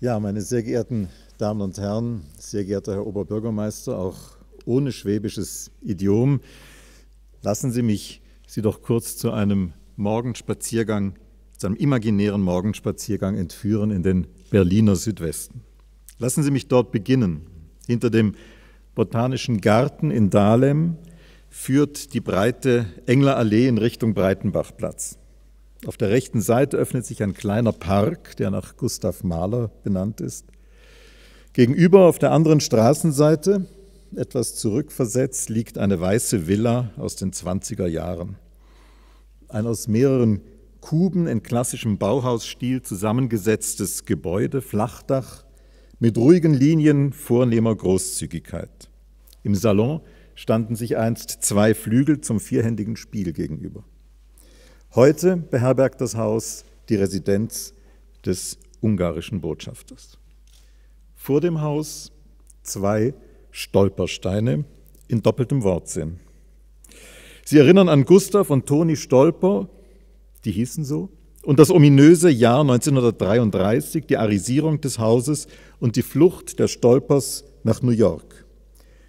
Ja, meine sehr geehrten Damen und Herren, sehr geehrter Herr Oberbürgermeister, auch ohne schwäbisches Idiom, lassen Sie mich Sie doch kurz zu einem Morgenspaziergang, zu einem imaginären Morgenspaziergang entführen in den Berliner Südwesten. Lassen Sie mich dort beginnen. Hinter dem Botanischen Garten in Dahlem führt die breite Engler Allee in Richtung Breitenbachplatz. Auf der rechten Seite öffnet sich ein kleiner Park, der nach Gustav Mahler benannt ist. Gegenüber auf der anderen Straßenseite, etwas zurückversetzt, liegt eine weiße Villa aus den 20er Jahren. Ein aus mehreren Kuben in klassischem Bauhausstil zusammengesetztes Gebäude, Flachdach, mit ruhigen Linien vornehmer Großzügigkeit. Im Salon standen sich einst zwei Flügel zum vierhändigen Spiel gegenüber. Heute beherbergt das Haus die Residenz des ungarischen Botschafters. Vor dem Haus zwei Stolpersteine in doppeltem Wortsinn. Sie erinnern an Gustav und Toni Stolper, die hießen so, und das ominöse Jahr 1933, die Arisierung des Hauses und die Flucht der Stolpers nach New York.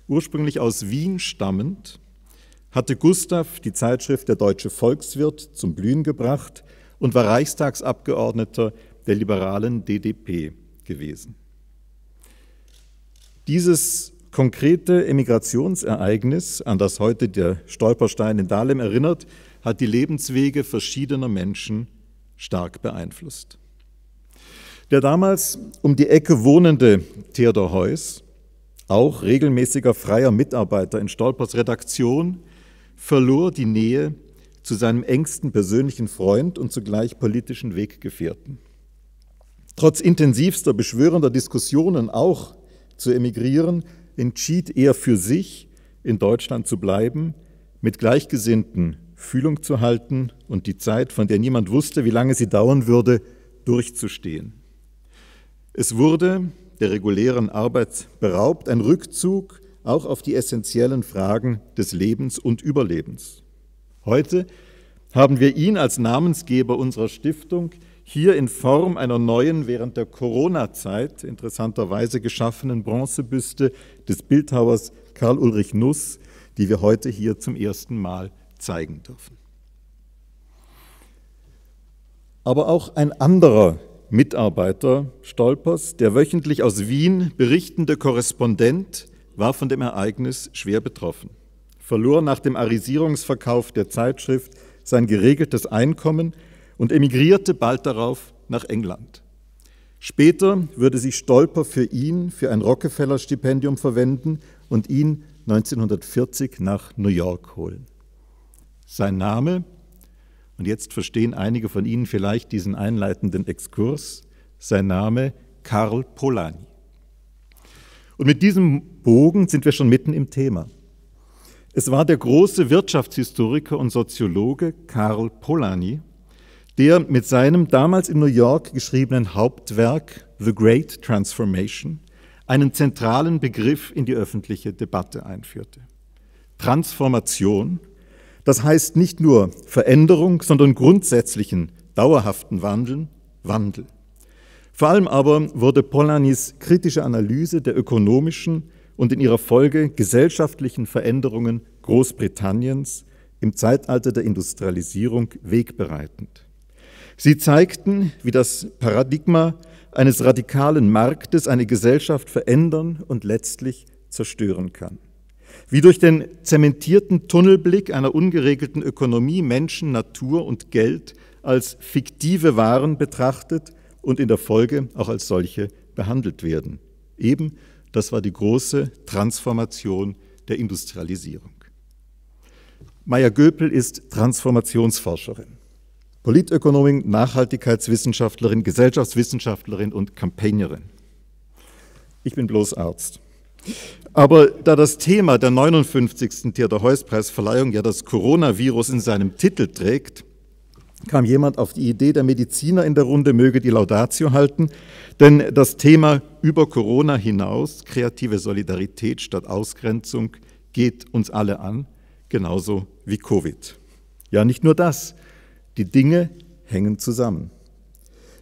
Ursprünglich aus Wien stammend, hatte Gustav die Zeitschrift Der Deutsche Volkswirt zum Blühen gebracht und war Reichstagsabgeordneter der liberalen DDP gewesen. Dieses konkrete Emigrationsereignis, an das heute der Stolperstein in Dahlem erinnert, hat die Lebenswege verschiedener Menschen stark beeinflusst. Der damals um die Ecke wohnende Theodor Heuss, auch regelmäßiger freier Mitarbeiter in Stolpers Redaktion, verlor die Nähe zu seinem engsten persönlichen Freund und zugleich politischen Weggefährten. Trotz intensivster, beschwörender Diskussionen auch zu emigrieren, entschied er für sich, in Deutschland zu bleiben, mit Gleichgesinnten Fühlung zu halten und die Zeit, von der niemand wusste, wie lange sie dauern würde, durchzustehen. Es wurde der regulären Arbeit beraubt, ein Rückzug auch auf die essentiellen Fragen des Lebens und Überlebens. Heute haben wir ihn als Namensgeber unserer Stiftung hier in Form einer neuen, während der Corona-Zeit interessanterweise geschaffenen Bronzebüste des Bildhauers Karl Ulrich Nuss, die wir heute hier zum ersten Mal zeigen dürfen. Aber auch ein anderer Mitarbeiter Stolpers, der wöchentlich aus Wien berichtende Korrespondent war von dem Ereignis schwer betroffen, verlor nach dem Arisierungsverkauf der Zeitschrift sein geregeltes Einkommen und emigrierte bald darauf nach England. Später würde sich Stolper für ihn für ein Rockefeller-Stipendium verwenden und ihn 1940 nach New York holen. Sein Name, und jetzt verstehen einige von Ihnen vielleicht diesen einleitenden Exkurs, sein Name Karl Polanyi. Und mit diesem Bogen sind wir schon mitten im Thema. Es war der große Wirtschaftshistoriker und Soziologe Karl Polanyi, der mit seinem damals in New York geschriebenen Hauptwerk The Great Transformation einen zentralen Begriff in die öffentliche Debatte einführte. Transformation, das heißt nicht nur Veränderung, sondern grundsätzlichen, dauerhaften Wandeln, Wandel. Vor allem aber wurde Polanyis kritische Analyse der ökonomischen und in ihrer Folge gesellschaftlichen Veränderungen Großbritanniens im Zeitalter der Industrialisierung wegbereitend. Sie zeigten, wie das Paradigma eines radikalen Marktes eine Gesellschaft verändern und letztlich zerstören kann. Wie durch den zementierten Tunnelblick einer ungeregelten Ökonomie Menschen, Natur und Geld als fiktive Waren betrachtet und in der Folge auch als solche behandelt werden. Eben, das war die große Transformation der Industrialisierung. Maya Göpel ist Transformationsforscherin, Politökonomin, Nachhaltigkeitswissenschaftlerin, Gesellschaftswissenschaftlerin und Campaignerin. Ich bin bloß Arzt. Aber da das Thema der 59. theater heuss preisverleihung ja das Coronavirus in seinem Titel trägt, kam jemand auf die Idee, der Mediziner in der Runde möge die Laudatio halten, denn das Thema über Corona hinaus, kreative Solidarität statt Ausgrenzung, geht uns alle an, genauso wie Covid. Ja, nicht nur das, die Dinge hängen zusammen.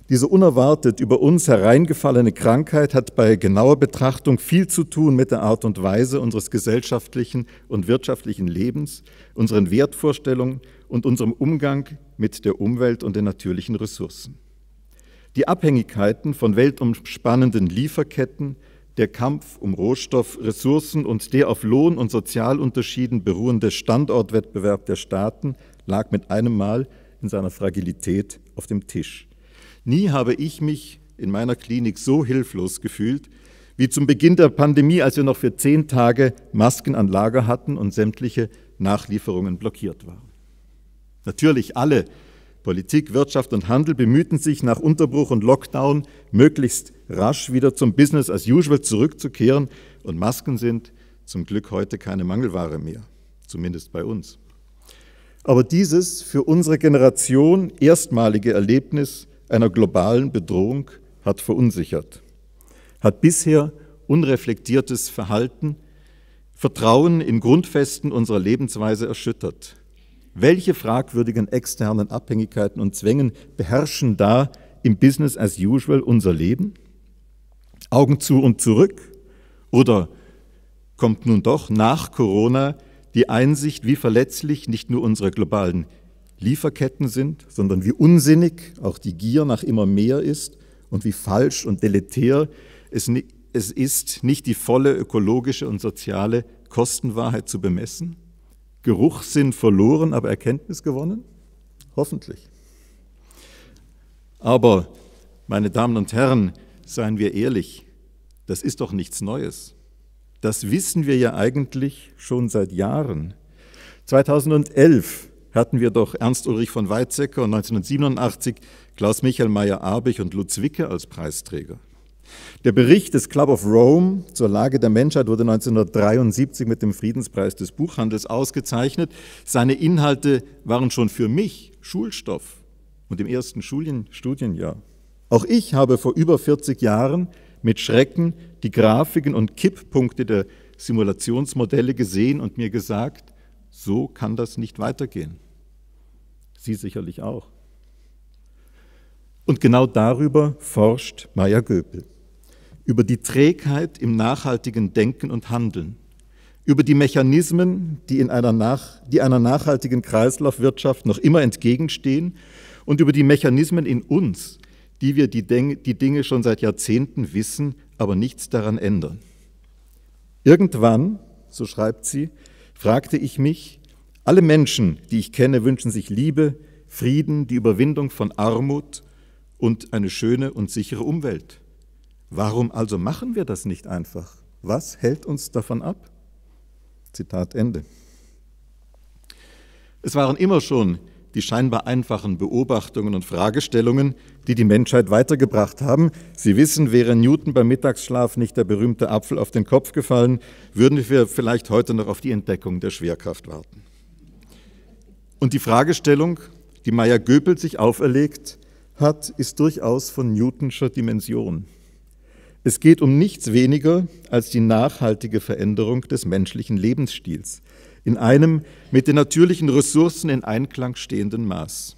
Diese unerwartet über uns hereingefallene Krankheit hat bei genauer Betrachtung viel zu tun mit der Art und Weise unseres gesellschaftlichen und wirtschaftlichen Lebens, unseren Wertvorstellungen und unserem Umgang mit der Umwelt und den natürlichen Ressourcen. Die Abhängigkeiten von weltumspannenden Lieferketten, der Kampf um Rohstoff, Ressourcen und der auf Lohn- und Sozialunterschieden beruhende Standortwettbewerb der Staaten lag mit einem Mal in seiner Fragilität auf dem Tisch. Nie habe ich mich in meiner Klinik so hilflos gefühlt wie zum Beginn der Pandemie, als wir noch für zehn Tage Masken an Lager hatten und sämtliche Nachlieferungen blockiert waren. Natürlich alle, Politik, Wirtschaft und Handel, bemühten sich nach Unterbruch und Lockdown möglichst rasch wieder zum Business as usual zurückzukehren und Masken sind zum Glück heute keine Mangelware mehr, zumindest bei uns. Aber dieses für unsere Generation erstmalige Erlebnis einer globalen Bedrohung hat verunsichert, hat bisher unreflektiertes Verhalten, Vertrauen in Grundfesten unserer Lebensweise erschüttert. Welche fragwürdigen externen Abhängigkeiten und Zwängen beherrschen da im Business as usual unser Leben? Augen zu und zurück? Oder kommt nun doch nach Corona die Einsicht, wie verletzlich nicht nur unsere globalen Lieferketten sind, sondern wie unsinnig auch die Gier nach immer mehr ist und wie falsch und deletär es, es ist, nicht die volle ökologische und soziale Kostenwahrheit zu bemessen? Geruchssinn verloren, aber Erkenntnis gewonnen? Hoffentlich. Aber, meine Damen und Herren, seien wir ehrlich, das ist doch nichts Neues. Das wissen wir ja eigentlich schon seit Jahren. 2011 hatten wir doch Ernst Ulrich von Weizsäcker und 1987 Klaus Michael meyer arbich und Lutz Wicke als Preisträger. Der Bericht des Club of Rome zur Lage der Menschheit wurde 1973 mit dem Friedenspreis des Buchhandels ausgezeichnet. Seine Inhalte waren schon für mich Schulstoff und im ersten Studien Studienjahr. Auch ich habe vor über 40 Jahren mit Schrecken die Grafiken und Kipppunkte der Simulationsmodelle gesehen und mir gesagt, so kann das nicht weitergehen. Sie sicherlich auch. Und genau darüber forscht Maya Göpel. Über die Trägheit im nachhaltigen Denken und Handeln. Über die Mechanismen, die, in einer, nach, die einer nachhaltigen Kreislaufwirtschaft noch immer entgegenstehen. Und über die Mechanismen in uns, die wir die, die Dinge schon seit Jahrzehnten wissen, aber nichts daran ändern. Irgendwann, so schreibt sie, fragte ich mich, alle Menschen, die ich kenne, wünschen sich Liebe, Frieden, die Überwindung von Armut und eine schöne und sichere Umwelt. Warum also machen wir das nicht einfach? Was hält uns davon ab? Zitat Ende. Es waren immer schon die scheinbar einfachen Beobachtungen und Fragestellungen, die die Menschheit weitergebracht haben. Sie wissen, wäre Newton beim Mittagsschlaf nicht der berühmte Apfel auf den Kopf gefallen, würden wir vielleicht heute noch auf die Entdeckung der Schwerkraft warten. Und die Fragestellung, die Meyer Göpel sich auferlegt hat, ist durchaus von Newtonscher Dimension. Es geht um nichts weniger als die nachhaltige Veränderung des menschlichen Lebensstils in einem mit den natürlichen Ressourcen in Einklang stehenden Maß.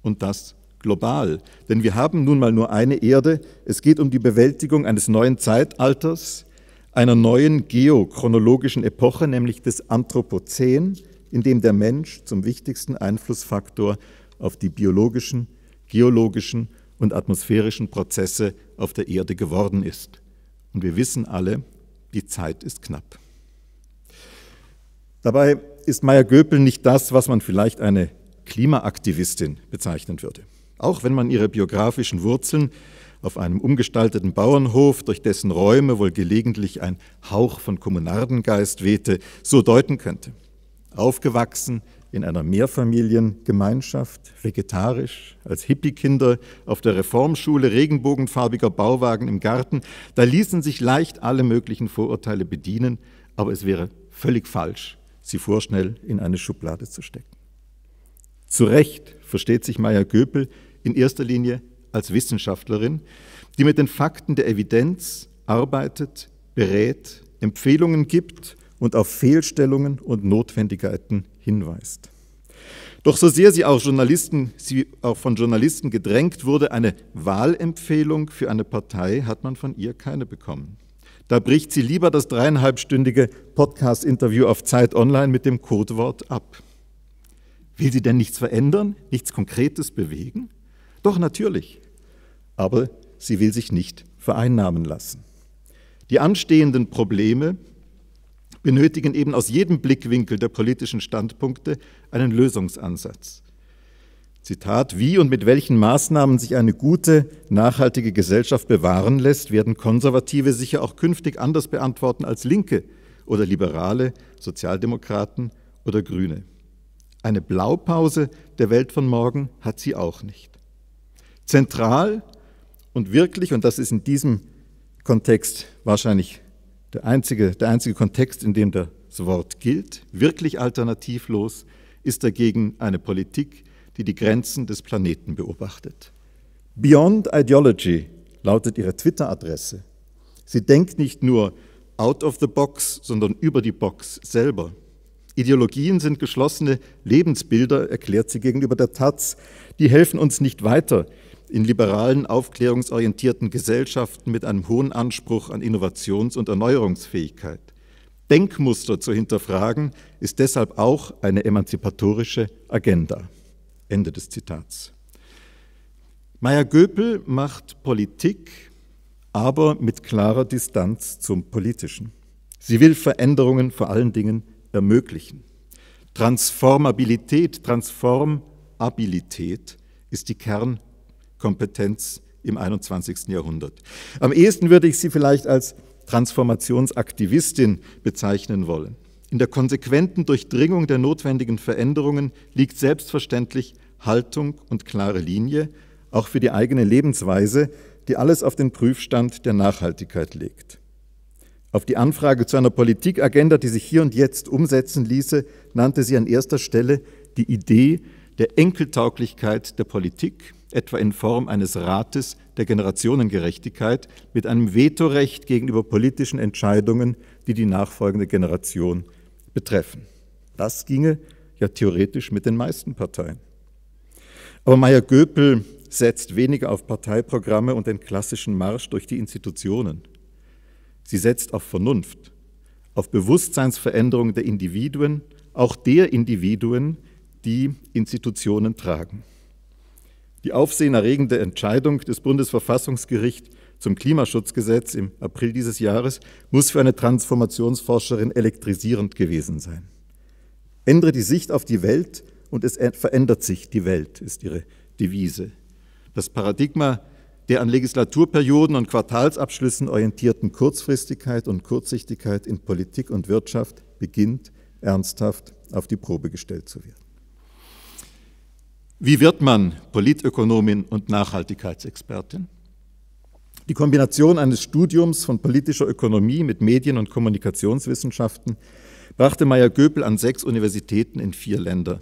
Und das global. Denn wir haben nun mal nur eine Erde. Es geht um die Bewältigung eines neuen Zeitalters, einer neuen geochronologischen Epoche, nämlich des Anthropozän, in dem der Mensch zum wichtigsten Einflussfaktor auf die biologischen, geologischen und atmosphärischen Prozesse auf der Erde geworden ist. Und wir wissen alle, die Zeit ist knapp. Dabei ist Maya Göpel nicht das, was man vielleicht eine Klimaaktivistin bezeichnen würde. Auch wenn man ihre biografischen Wurzeln auf einem umgestalteten Bauernhof, durch dessen Räume wohl gelegentlich ein Hauch von Kommunardengeist wehte, so deuten könnte. Aufgewachsen in einer Mehrfamiliengemeinschaft, vegetarisch, als Hippie-Kinder auf der Reformschule, regenbogenfarbiger Bauwagen im Garten, da ließen sich leicht alle möglichen Vorurteile bedienen, aber es wäre völlig falsch, sie vorschnell in eine Schublade zu stecken. Zu Recht versteht sich Maya Göpel in erster Linie als Wissenschaftlerin, die mit den Fakten der Evidenz arbeitet, berät, Empfehlungen gibt und auf Fehlstellungen und Notwendigkeiten hinweist. Doch so sehr sie auch, Journalisten, sie auch von Journalisten gedrängt wurde, eine Wahlempfehlung für eine Partei hat man von ihr keine bekommen. Da bricht sie lieber das dreieinhalbstündige Podcast-Interview auf Zeit Online mit dem Codewort ab. Will sie denn nichts verändern, nichts Konkretes bewegen? Doch natürlich. Aber sie will sich nicht vereinnahmen lassen. Die anstehenden Probleme benötigen eben aus jedem Blickwinkel der politischen Standpunkte einen Lösungsansatz. Zitat, wie und mit welchen Maßnahmen sich eine gute, nachhaltige Gesellschaft bewahren lässt, werden Konservative sicher auch künftig anders beantworten als Linke oder Liberale, Sozialdemokraten oder Grüne. Eine Blaupause der Welt von morgen hat sie auch nicht. Zentral und wirklich, und das ist in diesem Kontext wahrscheinlich der einzige, der einzige Kontext, in dem das Wort gilt, wirklich alternativlos, ist dagegen eine Politik, die die Grenzen des Planeten beobachtet. Beyond Ideology lautet ihre Twitter-Adresse. Sie denkt nicht nur out of the box, sondern über die Box selber. Ideologien sind geschlossene Lebensbilder, erklärt sie gegenüber der Taz. Die helfen uns nicht weiter in liberalen, aufklärungsorientierten Gesellschaften mit einem hohen Anspruch an Innovations- und Erneuerungsfähigkeit. Denkmuster zu hinterfragen ist deshalb auch eine emanzipatorische Agenda. Ende des Zitats. Meyer Göpel macht Politik, aber mit klarer Distanz zum Politischen. Sie will Veränderungen vor allen Dingen ermöglichen. Transformabilität, Transformabilität ist die Kernkompetenz im 21. Jahrhundert. Am ehesten würde ich sie vielleicht als Transformationsaktivistin bezeichnen wollen. In der konsequenten Durchdringung der notwendigen Veränderungen liegt selbstverständlich Haltung und klare Linie, auch für die eigene Lebensweise, die alles auf den Prüfstand der Nachhaltigkeit legt. Auf die Anfrage zu einer Politikagenda, die sich hier und jetzt umsetzen ließe, nannte sie an erster Stelle die Idee der Enkeltauglichkeit der Politik, etwa in Form eines Rates der Generationengerechtigkeit mit einem Vetorecht gegenüber politischen Entscheidungen, die die nachfolgende Generation betreffen. Das ginge ja theoretisch mit den meisten Parteien. Aber Meyer Göpel setzt weniger auf Parteiprogramme und den klassischen Marsch durch die Institutionen. Sie setzt auf Vernunft, auf Bewusstseinsveränderung der Individuen, auch der Individuen, die Institutionen tragen. Die aufsehenerregende Entscheidung des Bundesverfassungsgerichts zum Klimaschutzgesetz im April dieses Jahres muss für eine Transformationsforscherin elektrisierend gewesen sein. Ändere die Sicht auf die Welt und es verändert sich die Welt, ist ihre Devise. Das Paradigma der an Legislaturperioden und Quartalsabschlüssen orientierten Kurzfristigkeit und Kurzsichtigkeit in Politik und Wirtschaft beginnt ernsthaft auf die Probe gestellt zu werden. Wie wird man Politökonomin und Nachhaltigkeitsexpertin? Die Kombination eines Studiums von politischer Ökonomie mit Medien- und Kommunikationswissenschaften brachte Meyer-Göpel an sechs Universitäten in vier Länder.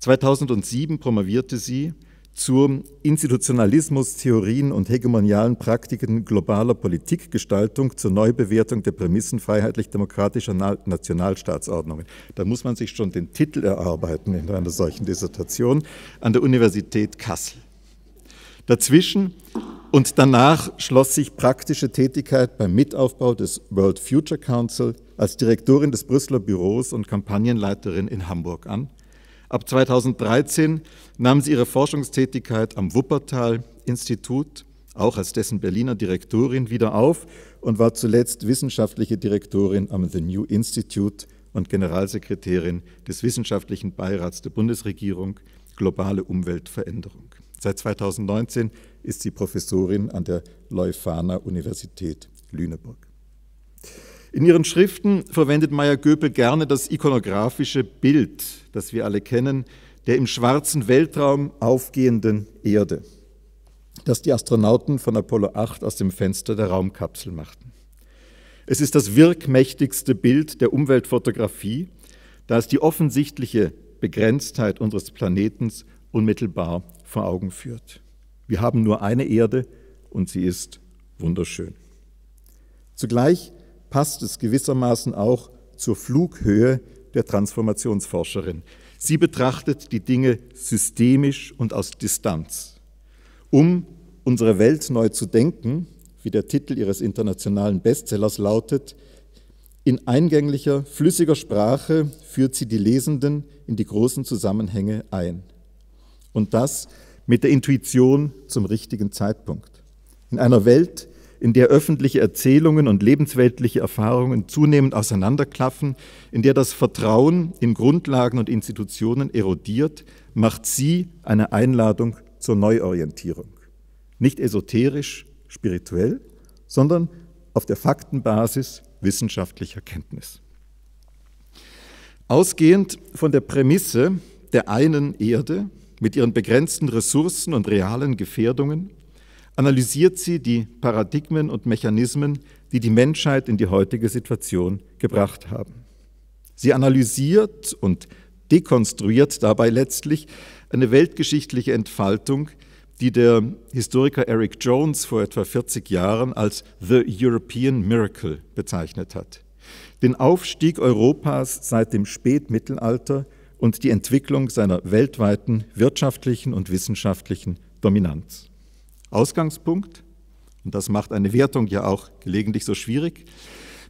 2007 promovierte sie zur Institutionalismus, Theorien und hegemonialen Praktiken globaler Politikgestaltung zur Neubewertung der Prämissen freiheitlich-demokratischer Nationalstaatsordnungen. Da muss man sich schon den Titel erarbeiten in einer solchen Dissertation an der Universität Kassel. Dazwischen und danach schloss sich praktische Tätigkeit beim Mitaufbau des World Future Council als Direktorin des Brüsseler Büros und Kampagnenleiterin in Hamburg an. Ab 2013 nahm sie ihre Forschungstätigkeit am Wuppertal-Institut, auch als dessen Berliner Direktorin, wieder auf und war zuletzt wissenschaftliche Direktorin am The New Institute und Generalsekretärin des Wissenschaftlichen Beirats der Bundesregierung Globale Umweltveränderung. Seit 2019 ist sie Professorin an der Leuphana Universität Lüneburg. In ihren Schriften verwendet Meyer Göpel gerne das ikonografische Bild, das wir alle kennen, der im schwarzen Weltraum aufgehenden Erde, das die Astronauten von Apollo 8 aus dem Fenster der Raumkapsel machten. Es ist das wirkmächtigste Bild der Umweltfotografie, da es die offensichtliche Begrenztheit unseres Planetens unmittelbar vor Augen führt. Wir haben nur eine Erde und sie ist wunderschön. Zugleich passt es gewissermaßen auch zur Flughöhe der Transformationsforscherin. Sie betrachtet die Dinge systemisch und aus Distanz. Um unsere Welt neu zu denken, wie der Titel ihres internationalen Bestsellers lautet, in eingänglicher, flüssiger Sprache führt sie die Lesenden in die großen Zusammenhänge ein. Und das mit der Intuition zum richtigen Zeitpunkt. In einer Welt, in der öffentliche Erzählungen und lebensweltliche Erfahrungen zunehmend auseinanderklaffen, in der das Vertrauen in Grundlagen und Institutionen erodiert, macht sie eine Einladung zur Neuorientierung. Nicht esoterisch, spirituell, sondern auf der Faktenbasis wissenschaftlicher Kenntnis. Ausgehend von der Prämisse der einen Erde mit ihren begrenzten Ressourcen und realen Gefährdungen analysiert sie die Paradigmen und Mechanismen, die die Menschheit in die heutige Situation gebracht haben. Sie analysiert und dekonstruiert dabei letztlich eine weltgeschichtliche Entfaltung, die der Historiker Eric Jones vor etwa 40 Jahren als The European Miracle bezeichnet hat. Den Aufstieg Europas seit dem Spätmittelalter und die Entwicklung seiner weltweiten wirtschaftlichen und wissenschaftlichen Dominanz. Ausgangspunkt, und das macht eine Wertung ja auch gelegentlich so schwierig,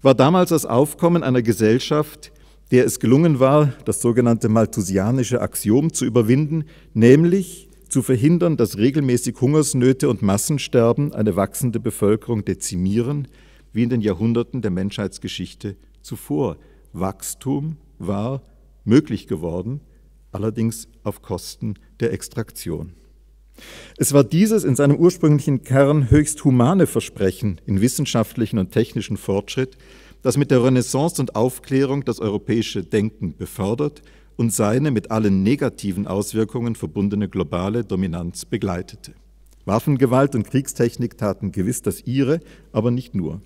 war damals das Aufkommen einer Gesellschaft, der es gelungen war, das sogenannte malthusianische Axiom zu überwinden, nämlich zu verhindern, dass regelmäßig Hungersnöte und Massensterben eine wachsende Bevölkerung dezimieren, wie in den Jahrhunderten der Menschheitsgeschichte zuvor. Wachstum war möglich geworden, allerdings auf Kosten der Extraktion. Es war dieses in seinem ursprünglichen Kern höchst humane Versprechen in wissenschaftlichen und technischen Fortschritt, das mit der Renaissance und Aufklärung das europäische Denken befördert und seine mit allen negativen Auswirkungen verbundene globale Dominanz begleitete. Waffengewalt und Kriegstechnik taten gewiss das ihre, aber nicht nur.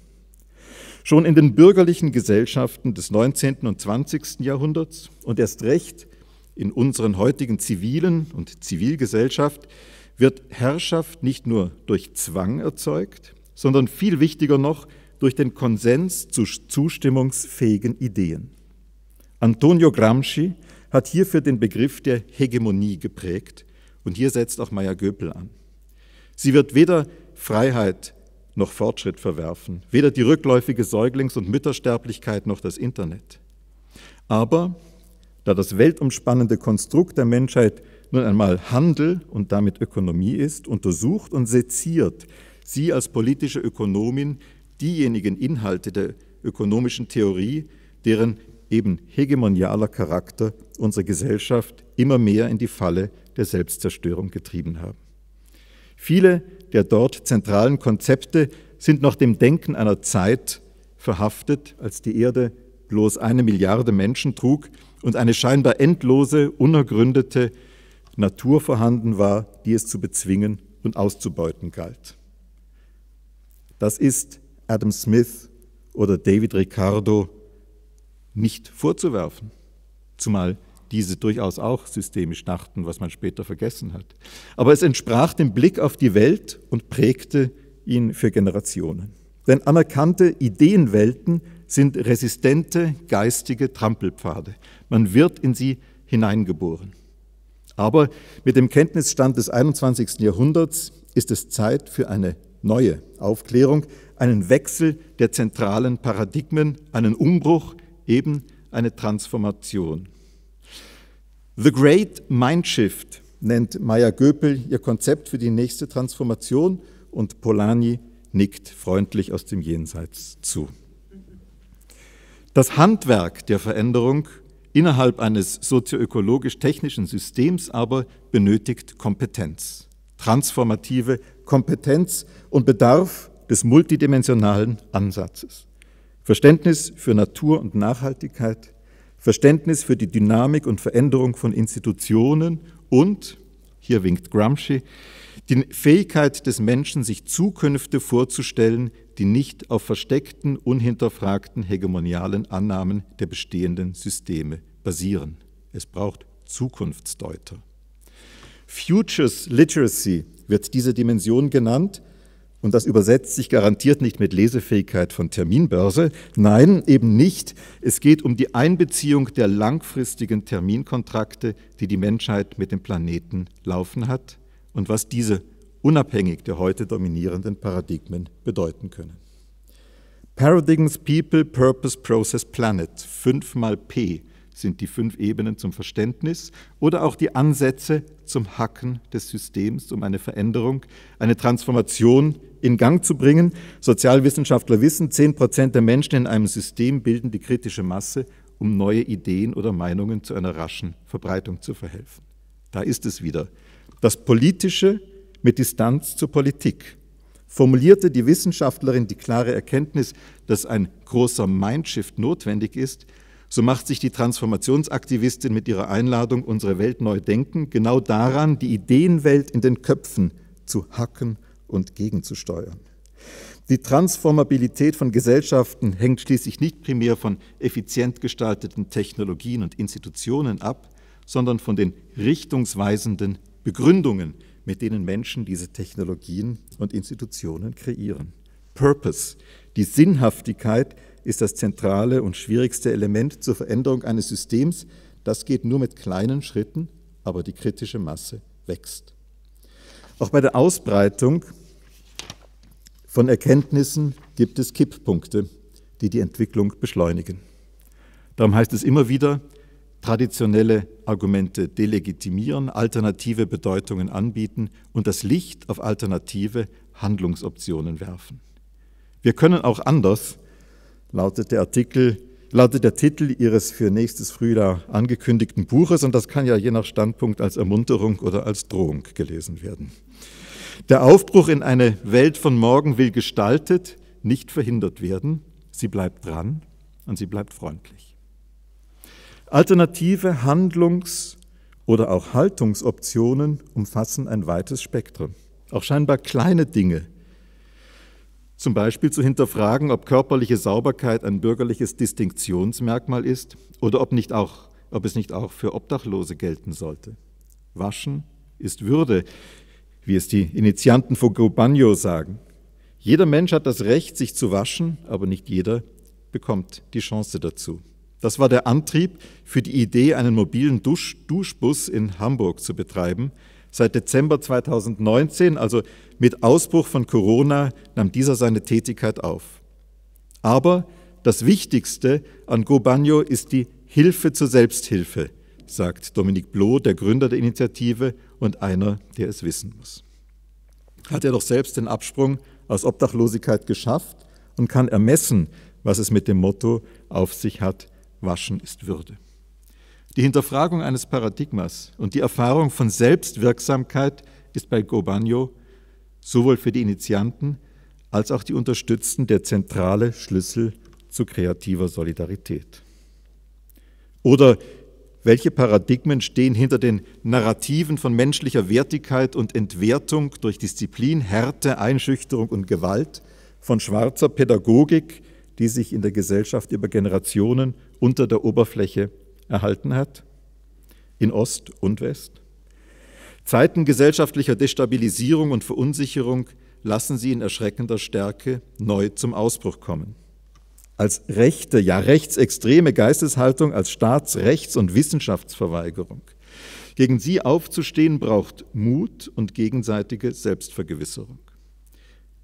Schon in den bürgerlichen Gesellschaften des 19. und 20. Jahrhunderts und erst recht in unseren heutigen zivilen und Zivilgesellschaft wird Herrschaft nicht nur durch Zwang erzeugt, sondern viel wichtiger noch durch den Konsens zu zustimmungsfähigen Ideen. Antonio Gramsci hat hierfür den Begriff der Hegemonie geprägt und hier setzt auch Meyer Göpel an. Sie wird weder Freiheit noch Fortschritt verwerfen, weder die rückläufige Säuglings- und Müttersterblichkeit noch das Internet. Aber da das weltumspannende Konstrukt der Menschheit nun einmal Handel und damit Ökonomie ist, untersucht und seziert sie als politische Ökonomin diejenigen Inhalte der ökonomischen Theorie, deren eben hegemonialer Charakter unsere Gesellschaft immer mehr in die Falle der Selbstzerstörung getrieben haben. Viele der dort zentralen Konzepte sind noch dem Denken einer Zeit verhaftet, als die Erde bloß eine Milliarde Menschen trug und eine scheinbar endlose, unergründete Natur vorhanden war, die es zu bezwingen und auszubeuten galt. Das ist Adam Smith oder David Ricardo nicht vorzuwerfen, zumal diese durchaus auch systemisch dachten, was man später vergessen hat. Aber es entsprach dem Blick auf die Welt und prägte ihn für Generationen. Denn anerkannte Ideenwelten sind resistente geistige Trampelpfade. Man wird in sie hineingeboren. Aber mit dem Kenntnisstand des 21. Jahrhunderts ist es Zeit für eine neue Aufklärung, einen Wechsel der zentralen Paradigmen, einen Umbruch, eben eine Transformation. The Great Mindshift nennt Maya Göpel ihr Konzept für die nächste Transformation und Polanyi nickt freundlich aus dem Jenseits zu. Das Handwerk der Veränderung innerhalb eines sozioökologisch-technischen Systems aber benötigt Kompetenz, transformative Kompetenz und bedarf des multidimensionalen Ansatzes. Verständnis für Natur und Nachhaltigkeit, Verständnis für die Dynamik und Veränderung von Institutionen und, hier winkt Gramsci, die Fähigkeit des Menschen, sich Zukünfte vorzustellen, die nicht auf versteckten, unhinterfragten hegemonialen Annahmen der bestehenden Systeme basieren. Es braucht Zukunftsdeuter. Futures Literacy wird diese Dimension genannt, und das übersetzt sich garantiert nicht mit Lesefähigkeit von Terminbörse. Nein, eben nicht. Es geht um die Einbeziehung der langfristigen Terminkontrakte, die die Menschheit mit dem Planeten laufen hat und was diese unabhängig der heute dominierenden Paradigmen bedeuten können. Paradigms People, Purpose, Process, Planet, 5 mal P sind die fünf Ebenen zum Verständnis oder auch die Ansätze zum Hacken des Systems, um eine Veränderung, eine Transformation in Gang zu bringen. Sozialwissenschaftler wissen, 10 Prozent der Menschen in einem System bilden die kritische Masse, um neue Ideen oder Meinungen zu einer raschen Verbreitung zu verhelfen. Da ist es wieder. Das Politische mit Distanz zur Politik formulierte die Wissenschaftlerin die klare Erkenntnis, dass ein großer Mindshift notwendig ist, so macht sich die Transformationsaktivistin mit ihrer Einladung Unsere Welt neu denken genau daran, die Ideenwelt in den Köpfen zu hacken und gegenzusteuern. Die Transformabilität von Gesellschaften hängt schließlich nicht primär von effizient gestalteten Technologien und Institutionen ab, sondern von den richtungsweisenden Begründungen, mit denen Menschen diese Technologien und Institutionen kreieren. Purpose, die Sinnhaftigkeit, ist das zentrale und schwierigste Element zur Veränderung eines Systems. Das geht nur mit kleinen Schritten, aber die kritische Masse wächst. Auch bei der Ausbreitung von Erkenntnissen gibt es Kipppunkte, die die Entwicklung beschleunigen. Darum heißt es immer wieder, traditionelle Argumente delegitimieren, alternative Bedeutungen anbieten und das Licht auf alternative Handlungsoptionen werfen. Wir können auch anders, lautet der Artikel, lautet der Titel Ihres für nächstes Frühjahr angekündigten Buches und das kann ja je nach Standpunkt als Ermunterung oder als Drohung gelesen werden. Der Aufbruch in eine Welt von morgen will gestaltet, nicht verhindert werden. Sie bleibt dran und sie bleibt freundlich. Alternative Handlungs- oder auch Haltungsoptionen umfassen ein weites Spektrum. Auch scheinbar kleine Dinge. Zum Beispiel zu hinterfragen, ob körperliche Sauberkeit ein bürgerliches Distinktionsmerkmal ist oder ob, nicht auch, ob es nicht auch für Obdachlose gelten sollte. Waschen ist Würde, wie es die Initianten von Gobagno sagen. Jeder Mensch hat das Recht, sich zu waschen, aber nicht jeder bekommt die Chance dazu. Das war der Antrieb für die Idee, einen mobilen Dusch Duschbus in Hamburg zu betreiben. Seit Dezember 2019, also mit Ausbruch von Corona, nahm dieser seine Tätigkeit auf. Aber das Wichtigste an Gobagno ist die Hilfe zur Selbsthilfe – sagt Dominik Bloh, der Gründer der Initiative und einer, der es wissen muss. Hat er doch selbst den Absprung aus Obdachlosigkeit geschafft und kann ermessen, was es mit dem Motto auf sich hat, waschen ist Würde. Die Hinterfragung eines Paradigmas und die Erfahrung von Selbstwirksamkeit ist bei Gobagno sowohl für die Initianten als auch die Unterstützten der zentrale Schlüssel zu kreativer Solidarität. Oder welche Paradigmen stehen hinter den Narrativen von menschlicher Wertigkeit und Entwertung durch Disziplin, Härte, Einschüchterung und Gewalt, von schwarzer Pädagogik, die sich in der Gesellschaft über Generationen unter der Oberfläche erhalten hat, in Ost und West? Zeiten gesellschaftlicher Destabilisierung und Verunsicherung lassen sie in erschreckender Stärke neu zum Ausbruch kommen als rechte, ja rechtsextreme Geisteshaltung, als Staatsrechts- und Wissenschaftsverweigerung. Gegen sie aufzustehen braucht Mut und gegenseitige Selbstvergewisserung.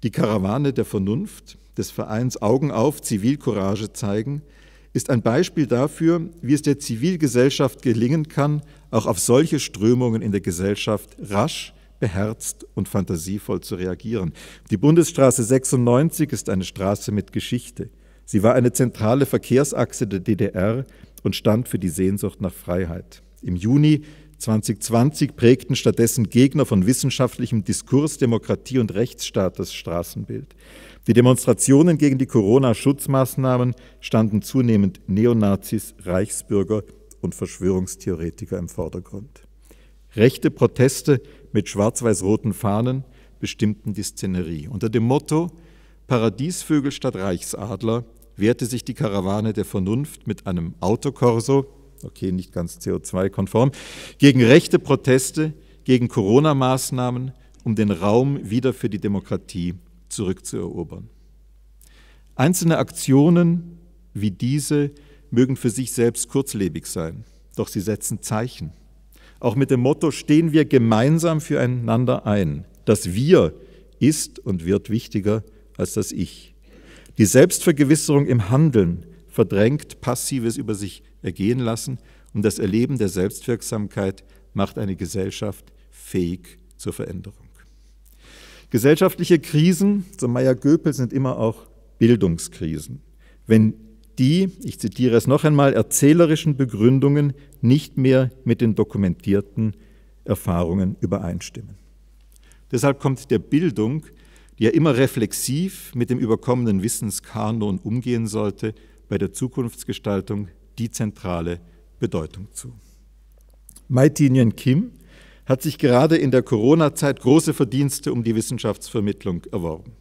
Die Karawane der Vernunft des Vereins Augen auf Zivilcourage zeigen ist ein Beispiel dafür, wie es der Zivilgesellschaft gelingen kann, auch auf solche Strömungen in der Gesellschaft rasch, beherzt und fantasievoll zu reagieren. Die Bundesstraße 96 ist eine Straße mit Geschichte. Sie war eine zentrale Verkehrsachse der DDR und stand für die Sehnsucht nach Freiheit. Im Juni 2020 prägten stattdessen Gegner von wissenschaftlichem Diskurs, Demokratie und Rechtsstaat das Straßenbild. Die Demonstrationen gegen die Corona-Schutzmaßnahmen standen zunehmend Neonazis, Reichsbürger und Verschwörungstheoretiker im Vordergrund. Rechte Proteste mit schwarz-weiß-roten Fahnen bestimmten die Szenerie. Unter dem Motto Paradiesvögel statt Reichsadler wehrte sich die Karawane der Vernunft mit einem Autokorso, okay, nicht ganz CO2-konform, gegen rechte Proteste, gegen Corona-Maßnahmen, um den Raum wieder für die Demokratie zurückzuerobern. Einzelne Aktionen wie diese mögen für sich selbst kurzlebig sein, doch sie setzen Zeichen. Auch mit dem Motto stehen wir gemeinsam füreinander ein. Das Wir ist und wird wichtiger als das Ich. Die Selbstvergewisserung im Handeln verdrängt passives über sich ergehen lassen und das Erleben der Selbstwirksamkeit macht eine Gesellschaft fähig zur Veränderung. Gesellschaftliche Krisen, so Meyer-Göpel, sind immer auch Bildungskrisen. Wenn die, ich zitiere es noch einmal, erzählerischen Begründungen nicht mehr mit den dokumentierten Erfahrungen übereinstimmen. Deshalb kommt der Bildung die ja immer reflexiv mit dem überkommenen Wissenskanon umgehen sollte, bei der Zukunftsgestaltung die zentrale Bedeutung zu. Mai Tinian Kim hat sich gerade in der Corona-Zeit große Verdienste um die Wissenschaftsvermittlung erworben.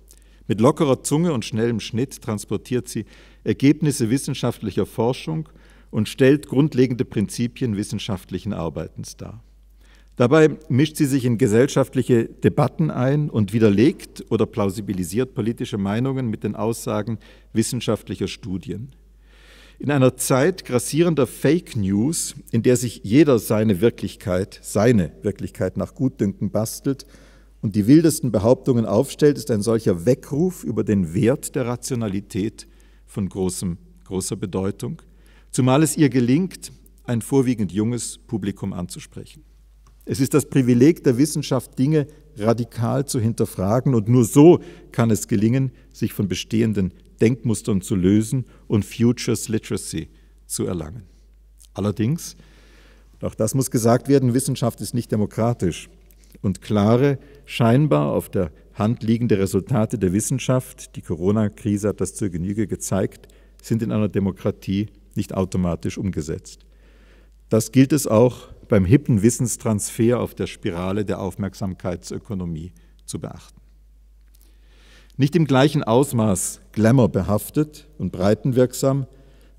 Mit lockerer Zunge und schnellem Schnitt transportiert sie Ergebnisse wissenschaftlicher Forschung und stellt grundlegende Prinzipien wissenschaftlichen Arbeitens dar. Dabei mischt sie sich in gesellschaftliche Debatten ein und widerlegt oder plausibilisiert politische Meinungen mit den Aussagen wissenschaftlicher Studien. In einer Zeit grassierender Fake News, in der sich jeder seine Wirklichkeit, seine Wirklichkeit nach Gutdünken bastelt und die wildesten Behauptungen aufstellt, ist ein solcher Weckruf über den Wert der Rationalität von großem, großer Bedeutung, zumal es ihr gelingt, ein vorwiegend junges Publikum anzusprechen. Es ist das Privileg der Wissenschaft, Dinge radikal zu hinterfragen und nur so kann es gelingen, sich von bestehenden Denkmustern zu lösen und Futures Literacy zu erlangen. Allerdings, auch das muss gesagt werden, Wissenschaft ist nicht demokratisch und klare, scheinbar auf der Hand liegende Resultate der Wissenschaft, die Corona-Krise hat das zur Genüge gezeigt, sind in einer Demokratie nicht automatisch umgesetzt. Das gilt es auch beim hippen Wissenstransfer auf der Spirale der Aufmerksamkeitsökonomie zu beachten. Nicht im gleichen Ausmaß Glamour behaftet und breitenwirksam,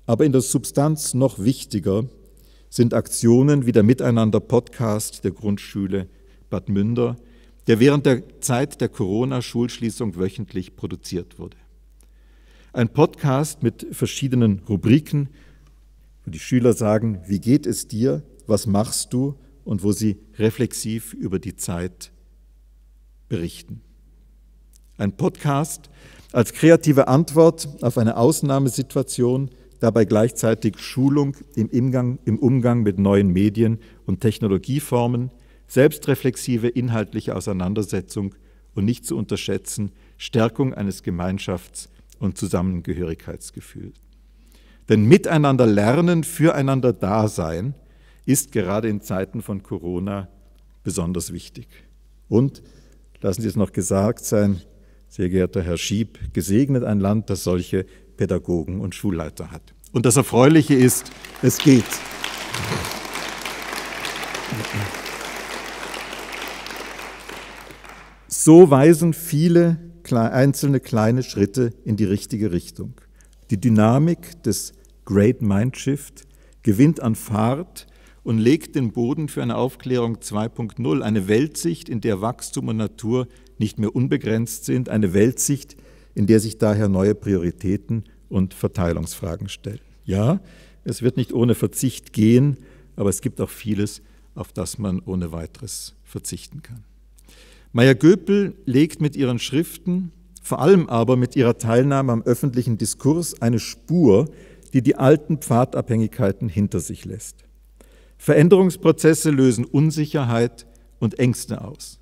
aber in der Substanz noch wichtiger sind Aktionen wie der Miteinander-Podcast der Grundschule Bad Münder, der während der Zeit der Corona-Schulschließung wöchentlich produziert wurde. Ein Podcast mit verschiedenen Rubriken, wo die Schüler sagen, wie geht es dir, was machst du und wo sie reflexiv über die Zeit berichten. Ein Podcast als kreative Antwort auf eine Ausnahmesituation, dabei gleichzeitig Schulung im Umgang, im Umgang mit neuen Medien und Technologieformen, selbstreflexive inhaltliche Auseinandersetzung und nicht zu unterschätzen Stärkung eines Gemeinschafts- und Zusammengehörigkeitsgefühls. Denn miteinander lernen, füreinander da sein, ist gerade in Zeiten von Corona besonders wichtig. Und, lassen Sie es noch gesagt sein, sehr geehrter Herr Schieb, gesegnet ein Land, das solche Pädagogen und Schulleiter hat. Und das Erfreuliche ist, es geht. So weisen viele einzelne kleine Schritte in die richtige Richtung. Die Dynamik des Great Mind Shift gewinnt an Fahrt und legt den Boden für eine Aufklärung 2.0, eine Weltsicht, in der Wachstum und Natur nicht mehr unbegrenzt sind, eine Weltsicht, in der sich daher neue Prioritäten und Verteilungsfragen stellen. Ja, es wird nicht ohne Verzicht gehen, aber es gibt auch vieles, auf das man ohne weiteres verzichten kann. Maya Göpel legt mit ihren Schriften, vor allem aber mit ihrer Teilnahme am öffentlichen Diskurs, eine Spur, die die alten Pfadabhängigkeiten hinter sich lässt. Veränderungsprozesse lösen Unsicherheit und Ängste aus.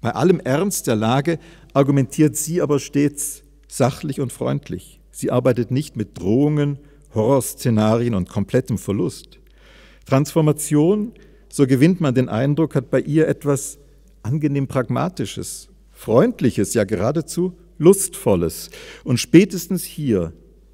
Bei allem Ernst der Lage argumentiert sie aber stets sachlich und freundlich. Sie arbeitet nicht mit Drohungen, Horrorszenarien und komplettem Verlust. Transformation, so gewinnt man den Eindruck, hat bei ihr etwas angenehm Pragmatisches, Freundliches, ja geradezu Lustvolles. Und spätestens hier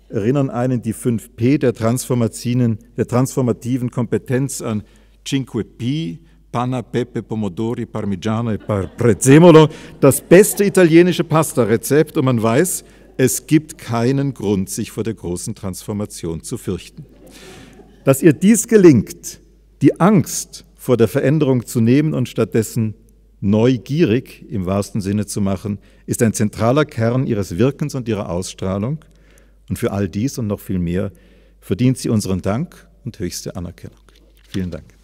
erinnern einen die 5P der, der transformativen Kompetenz an Cinque P, Panna, Pepe, Pomodori, Parmigiano e Prezzemolo, das beste italienische Pasta-Rezept und man weiß, es gibt keinen Grund, sich vor der großen Transformation zu fürchten. Dass ihr dies gelingt, die Angst vor der Veränderung zu nehmen und stattdessen neugierig im wahrsten Sinne zu machen, ist ein zentraler Kern ihres Wirkens und ihrer Ausstrahlung – und für all dies und noch viel mehr verdient sie unseren Dank und höchste Anerkennung. Vielen Dank.